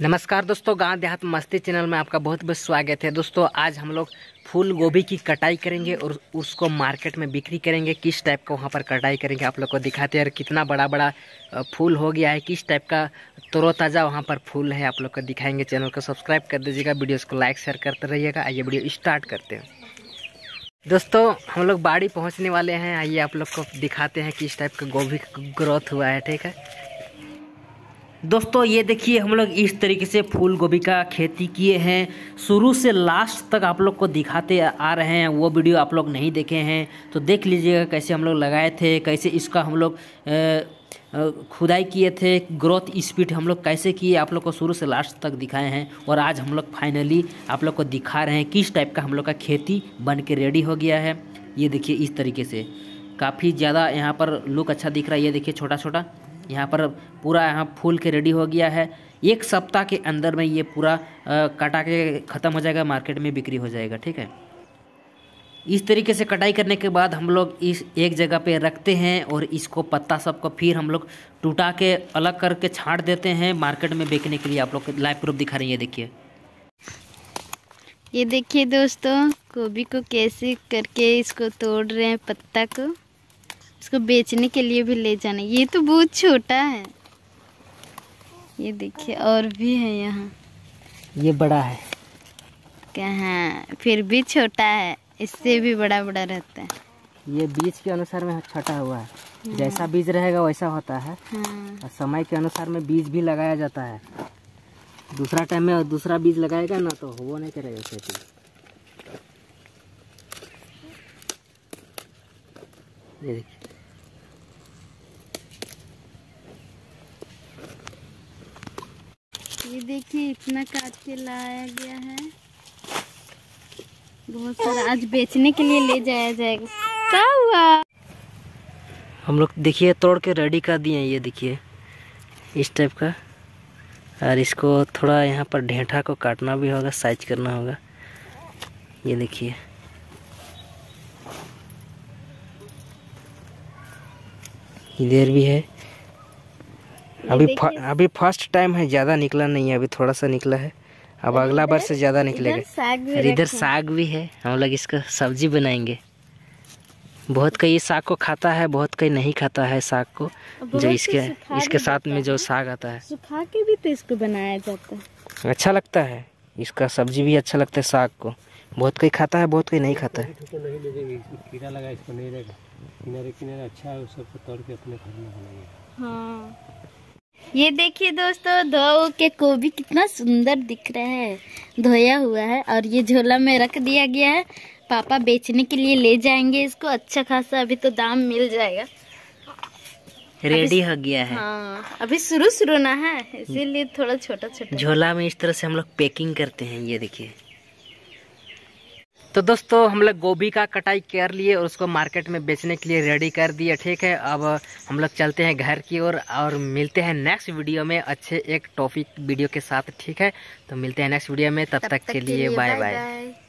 नमस्कार दोस्तों गांव देहात मस्ती चैनल में आपका बहुत बहुत स्वागत है दोस्तों आज हम लोग फूल गोभी की कटाई करेंगे और उसको मार्केट में बिक्री करेंगे किस टाइप का वहाँ पर कटाई करेंगे आप लोग को दिखाते हैं और कितना बड़ा बड़ा फूल हो गया है किस टाइप का तरोताज़ा वहाँ पर फूल है आप लोग को दिखाएंगे चैनल को सब्सक्राइब कर दीजिएगा वीडियोज़ को लाइक शेयर करते रहिएगा आइए वीडियो स्टार्ट करते हैं दोस्तों हम लोग बाड़ी पहुँचने वाले हैं आइए आप लोग को दिखाते हैं किस टाइप का गोभी ग्रोथ हुआ है ठीक है दोस्तों ये देखिए हम लोग इस तरीके से फूल गोभी का खेती किए हैं शुरू से लास्ट तक आप लोग को दिखाते आ रहे हैं वो वीडियो आप लोग नहीं देखे हैं तो देख लीजिएगा कैसे हम लोग लगाए थे कैसे इसका हम लोग खुदाई किए थे ग्रोथ स्पीड हम लोग कैसे किए आप लोग को शुरू से लास्ट तक दिखाए हैं और आज हम लोग फाइनली आप लोग को दिखा रहे हैं किस टाइप का हम लोग का खेती बन के रेडी हो गया है ये देखिए इस तरीके से काफ़ी ज़्यादा यहाँ पर लुक अच्छा दिख रहा है ये देखिए छोटा छोटा यहाँ पर पूरा यहाँ फूल के रेडी हो गया है एक सप्ताह के अंदर में ये पूरा कटा के ख़त्म हो जाएगा मार्केट में बिक्री हो जाएगा ठीक है इस तरीके से कटाई करने के बाद हम लोग इस एक जगह पे रखते हैं और इसको पत्ता सबको फिर हम लोग टूटा के अलग करके छाँट देते हैं मार्केट में बेचने के लिए आप लोग लाइव प्रूफ दिखा रहे हैं ये देखिए ये देखिए दोस्तों गोभी को कैसे करके इसको तोड़ रहे हैं पत्ता को इसको बेचने के लिए भी ले जाना ये तो बहुत छोटा है ये देखिए और भी है यहाँ ये बड़ा है हाँ फिर भी छोटा है इससे भी बड़ा बड़ा रहता है ये बीज के अनुसार में छटा हुआ है हाँ। जैसा बीज रहेगा वैसा होता है हाँ। और समय के अनुसार में बीज भी लगाया जाता है दूसरा टाइम में दूसरा बीज लगाएगा ना तो वो नहीं करेगा खेती ये देखिए देखिए इतना काट के लाया गया है बहुत सारा आज बेचने के लिए ले जाया जाएगा क्या हुआ हम लोग देखिए तोड़ के रेडी कर दिए ये देखिए इस टाइप का और इसको थोड़ा यहाँ पर ढेंठा को काटना भी होगा साइज करना होगा ये देखिए इधर भी है अभी अभी फर्स्ट टाइम है ज़्यादा निकला नहीं है अभी थोड़ा सा निकला है अब अगला बार से ज़्यादा निकलेगा और इधर साग भी है हम लोग इसका सब्जी बनाएंगे बहुत कई साग को खाता है बहुत कई नहीं खाता है साग को जो इसके इसके साथ में जो साग आता है सुखा के भी तो इसको बनाया जाता है अच्छा लगता है इसका सब्जी भी अच्छा लगता है साग को बहुत कई खाता है बहुत कई नहीं खाता है किनारे किनारे अच्छा है ये देखिए दोस्तों धो के गोभी कितना सुंदर दिख रहा है धोया हुआ है और ये झोला में रख दिया गया है पापा बेचने के लिए ले जाएंगे इसको अच्छा खासा अभी तो दाम मिल जाएगा रेडी हो गया है हाँ, अभी शुरू शुरू ना है इसीलिए थोड़ा छोटा छोटा झोला में इस तरह से हम लोग पैकिंग करते हैं ये देखिए तो दोस्तों हम लोग गोभी का कटाई कर लिए और उसको मार्केट में बेचने के लिए रेडी कर दिए ठीक है अब हम लोग चलते हैं घर की ओर और, और मिलते हैं नेक्स्ट वीडियो में अच्छे एक टॉपिक वीडियो के साथ ठीक है तो मिलते हैं नेक्स्ट वीडियो में तब, तब तक, तक के लिए बाय बाय